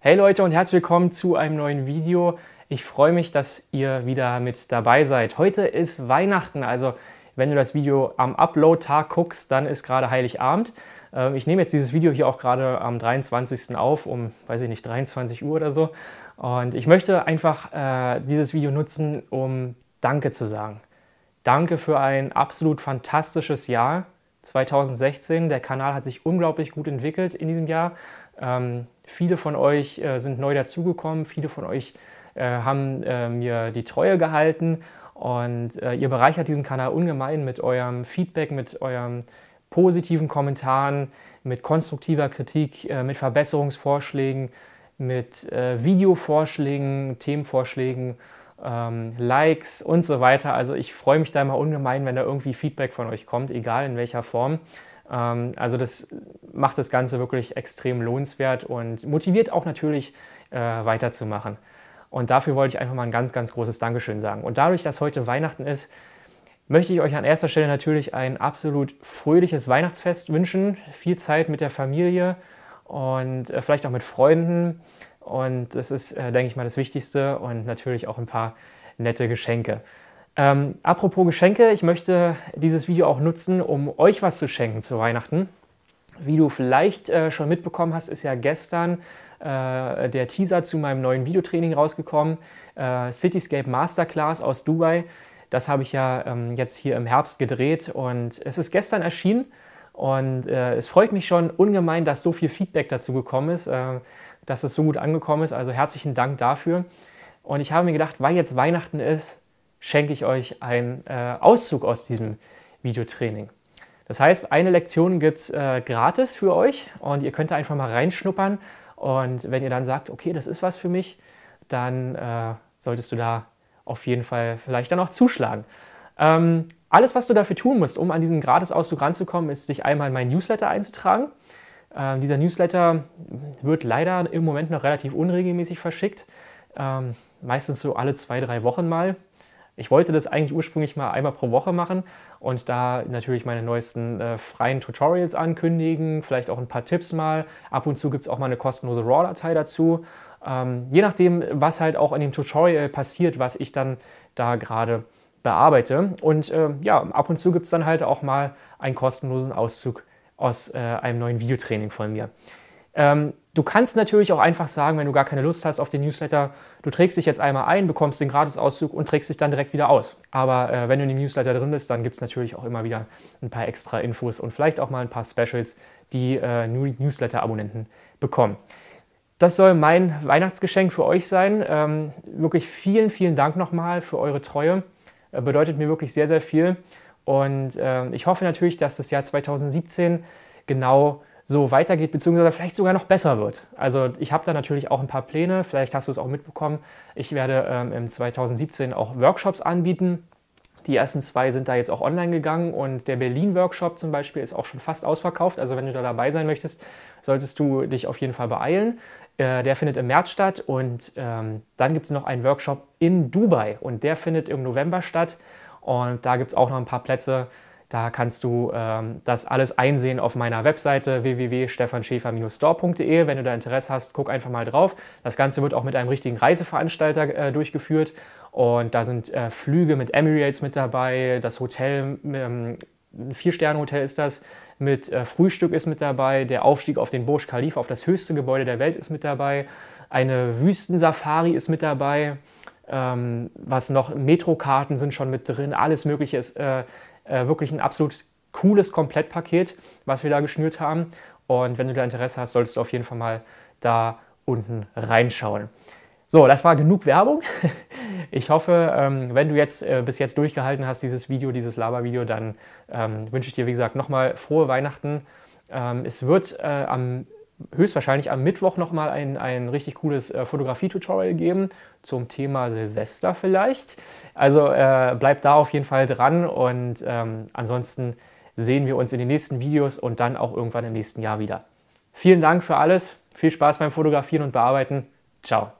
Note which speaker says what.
Speaker 1: Hey Leute und herzlich willkommen zu einem neuen Video. Ich freue mich, dass ihr wieder mit dabei seid. Heute ist Weihnachten, also wenn du das Video am Upload-Tag guckst, dann ist gerade Heiligabend. Ähm, ich nehme jetzt dieses Video hier auch gerade am 23. auf, um, weiß ich nicht, 23 Uhr oder so. Und ich möchte einfach äh, dieses Video nutzen, um Danke zu sagen. Danke für ein absolut fantastisches Jahr. 2016. Der Kanal hat sich unglaublich gut entwickelt in diesem Jahr. Ähm, viele von euch äh, sind neu dazugekommen, viele von euch äh, haben äh, mir die Treue gehalten und äh, ihr bereichert diesen Kanal ungemein mit eurem Feedback, mit euren positiven Kommentaren, mit konstruktiver Kritik, äh, mit Verbesserungsvorschlägen, mit äh, Videovorschlägen, Themenvorschlägen ähm, Likes und so weiter. Also ich freue mich da immer ungemein, wenn da irgendwie Feedback von euch kommt, egal in welcher Form. Ähm, also das macht das Ganze wirklich extrem lohnenswert und motiviert auch natürlich äh, weiterzumachen. Und dafür wollte ich einfach mal ein ganz, ganz großes Dankeschön sagen. Und dadurch, dass heute Weihnachten ist, möchte ich euch an erster Stelle natürlich ein absolut fröhliches Weihnachtsfest wünschen. Viel Zeit mit der Familie und äh, vielleicht auch mit Freunden. Und das ist, äh, denke ich mal, das Wichtigste und natürlich auch ein paar nette Geschenke. Ähm, apropos Geschenke, ich möchte dieses Video auch nutzen, um euch was zu schenken zu Weihnachten. Wie du vielleicht äh, schon mitbekommen hast, ist ja gestern äh, der Teaser zu meinem neuen Videotraining rausgekommen, äh, Cityscape Masterclass aus Dubai. Das habe ich ja ähm, jetzt hier im Herbst gedreht und es ist gestern erschienen und äh, es freut mich schon ungemein, dass so viel Feedback dazu gekommen ist. Äh, dass es so gut angekommen ist. Also herzlichen Dank dafür. Und ich habe mir gedacht, weil jetzt Weihnachten ist, schenke ich euch einen äh, Auszug aus diesem Videotraining. Das heißt, eine Lektion gibt es äh, gratis für euch und ihr könnt da einfach mal reinschnuppern. Und wenn ihr dann sagt, okay, das ist was für mich, dann äh, solltest du da auf jeden Fall vielleicht dann auch zuschlagen. Ähm, alles, was du dafür tun musst, um an diesen Gratisauszug ranzukommen, ist, dich einmal in mein Newsletter einzutragen. Äh, dieser Newsletter wird leider im Moment noch relativ unregelmäßig verschickt, ähm, meistens so alle zwei, drei Wochen mal. Ich wollte das eigentlich ursprünglich mal einmal pro Woche machen und da natürlich meine neuesten äh, freien Tutorials ankündigen, vielleicht auch ein paar Tipps mal. Ab und zu gibt es auch mal eine kostenlose RAW-Datei dazu. Ähm, je nachdem, was halt auch in dem Tutorial passiert, was ich dann da gerade bearbeite. Und äh, ja, ab und zu gibt es dann halt auch mal einen kostenlosen Auszug aus äh, einem neuen Videotraining von mir. Ähm, du kannst natürlich auch einfach sagen, wenn du gar keine Lust hast auf den Newsletter, du trägst dich jetzt einmal ein, bekommst den Gratisauszug und trägst dich dann direkt wieder aus. Aber äh, wenn du in dem Newsletter drin bist, dann gibt es natürlich auch immer wieder ein paar extra Infos und vielleicht auch mal ein paar Specials, die äh, Newsletter-Abonnenten bekommen. Das soll mein Weihnachtsgeschenk für euch sein. Ähm, wirklich vielen, vielen Dank nochmal für eure Treue. Äh, bedeutet mir wirklich sehr, sehr viel. Und äh, ich hoffe natürlich, dass das Jahr 2017 genau so weitergeht, beziehungsweise vielleicht sogar noch besser wird. Also ich habe da natürlich auch ein paar Pläne, vielleicht hast du es auch mitbekommen. Ich werde ähm, im 2017 auch Workshops anbieten. Die ersten zwei sind da jetzt auch online gegangen und der Berlin-Workshop zum Beispiel ist auch schon fast ausverkauft. Also wenn du da dabei sein möchtest, solltest du dich auf jeden Fall beeilen. Äh, der findet im März statt und ähm, dann gibt es noch einen Workshop in Dubai und der findet im November statt. Und da gibt es auch noch ein paar Plätze. Da kannst du ähm, das alles einsehen auf meiner Webseite www.stefanschäfer-store.de. Wenn du da Interesse hast, guck einfach mal drauf. Das Ganze wird auch mit einem richtigen Reiseveranstalter äh, durchgeführt. Und da sind äh, Flüge mit Emirates mit dabei, das Hotel, ähm, ein Vier-Sterne-Hotel ist das, mit äh, Frühstück ist mit dabei, der Aufstieg auf den Burj Khalifa, auf das höchste Gebäude der Welt ist mit dabei, eine Wüstensafari ist mit dabei ähm, was noch, Metrokarten sind schon mit drin, alles Mögliche ist äh, äh, wirklich ein absolut cooles Komplettpaket, was wir da geschnürt haben. Und wenn du da Interesse hast, solltest du auf jeden Fall mal da unten reinschauen. So, das war genug Werbung. Ich hoffe, ähm, wenn du jetzt äh, bis jetzt durchgehalten hast, dieses Video, dieses Labervideo, dann ähm, wünsche ich dir, wie gesagt, nochmal frohe Weihnachten. Ähm, es wird äh, am höchstwahrscheinlich am Mittwoch nochmal ein, ein richtig cooles äh, Fotografie-Tutorial geben zum Thema Silvester vielleicht. Also äh, bleibt da auf jeden Fall dran und ähm, ansonsten sehen wir uns in den nächsten Videos und dann auch irgendwann im nächsten Jahr wieder. Vielen Dank für alles, viel Spaß beim Fotografieren und Bearbeiten. Ciao.